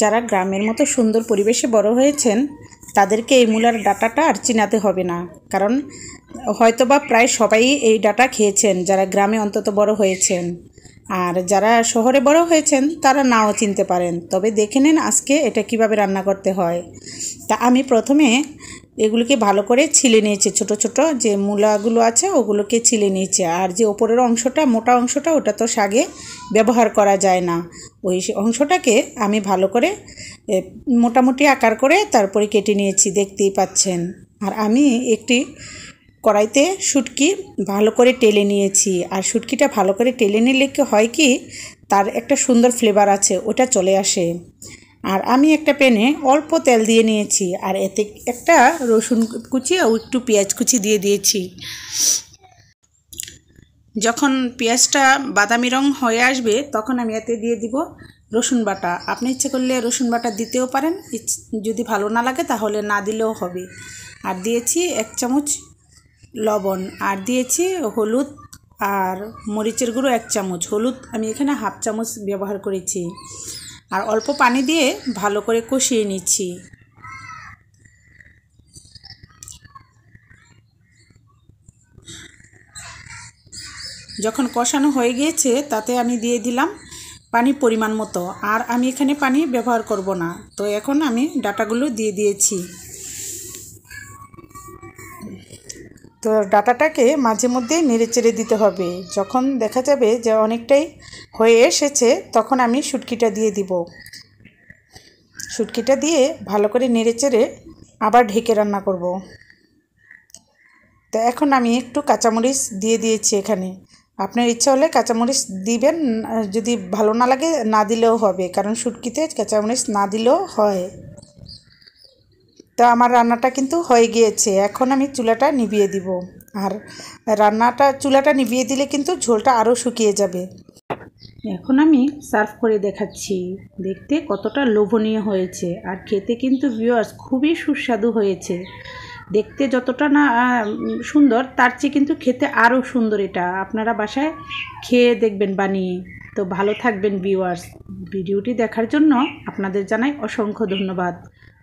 যারা গ্রামের মতো সুন্দর পরিবেশে বড় হয়েছেন তাদেরকে এই মূলার ডাটাটা আর চিনাতে হবে না কারণ হয়তোবা প্রায় সবাই এই ডাটা খেয়েছেন যারা গ্রামে অন্তত বড় হয়েছেন আর যারা শহরে বড় হয়েছেন তারা নাও চিনতে পারেন তবে দেখে নেন আজকে এটা কিভাবে রান্না করতে হয় তা আমি প্রথমে এগুলোকে ভালো করে ছিলে নিয়েছে ছোট ছোট যে মূলাগুলো আছে ওগুলোকে ছিলে নিয়েছে আর যে ওপরের অংশটা মোটা অংশটা ওটা তো শাগে ব্যবহার করা যায় না ওই অংশটাকে আমি ভালো করে মোটামুটি আকার করে তারপরে কেটে নিয়েছি দেখতেই পাচ্ছেন আর আমি একটি কড়াইতে সুটকি ভালো করে টেলে নিয়েছি আর সুটকিটা ভালো করে টেলে নিলে কি হয় কি তার একটা সুন্দর ফ্লেভার আছে ওটা চলে আসে আর আমি একটা প্যানে অল্প তেল দিয়ে নিয়েছি আর এতে একটা রসুন কুচি ও একটু পেঁয়াজ কুচি দিয়ে দিয়েছি যখন পেঁয়াজটা বাদামি রং হয়ে আসবে তখন আমি এতে দিয়ে দিব রসুন বাটা আপনি ইচ্ছে করলে রসুন বাটা দিতেও পারেন যদি ভালো না লাগে তাহলে না দিলেও হবে আর দিয়েছি এক চামচ লবণ আর দিয়েছি হলুদ আর মরিচের গুঁড়ো এক চামচ হলুদ আমি এখানে হাফ চামচ ব্যবহার করেছি আর অল্প পানি দিয়ে ভালো করে কষিয়ে নিচ্ছি যখন কষানো হয়ে গিয়েছে তাতে আমি দিয়ে দিলাম পানি পরিমাণ মতো আর আমি এখানে পানি ব্যবহার করব না তো এখন আমি ডাটাগুলো দিয়ে দিয়েছি তো ডাটাটাকে মাঝে মধ্যে নেড়েচেড়ে দিতে হবে যখন দেখা যাবে যে অনেকটাই হয়ে এসেছে তখন আমি সুটকিটা দিয়ে দিব সুটকিটা দিয়ে ভালো করে চেড়ে আবার ঢেকে রান্না করব। তো এখন আমি একটু কাঁচামরিচ দিয়ে দিয়েছি এখানে আপনার ইচ্ছা হলে কাঁচামরিচ দিবেন যদি ভালো না লাগে না দিলেও হবে কারণ সুটকিতে কাঁচামরিচ না দিলেও হয় তো আমার রান্নাটা কিন্তু হয়ে গিয়েছে এখন আমি চুলাটা নিভিয়ে দিব আর রান্নাটা চুলাটা নিভিয়ে দিলে কিন্তু ঝোলটা আরও শুকিয়ে যাবে এখন আমি সার্ভ করে দেখাচ্ছি দেখতে কতটা লোভনীয় হয়েছে আর খেতে কিন্তু ভিওয়ার্স খুবই সুস্বাদু হয়েছে দেখতে যতটা না সুন্দর তার চেয়ে কিন্তু খেতে আরও সুন্দর এটা আপনারা বাসায় খেয়ে দেখবেন বানিয়ে তো ভালো থাকবেন ভিওয়ার্স ভিডিওটি দেখার জন্য আপনাদের জানাই অসংখ্য ধন্যবাদ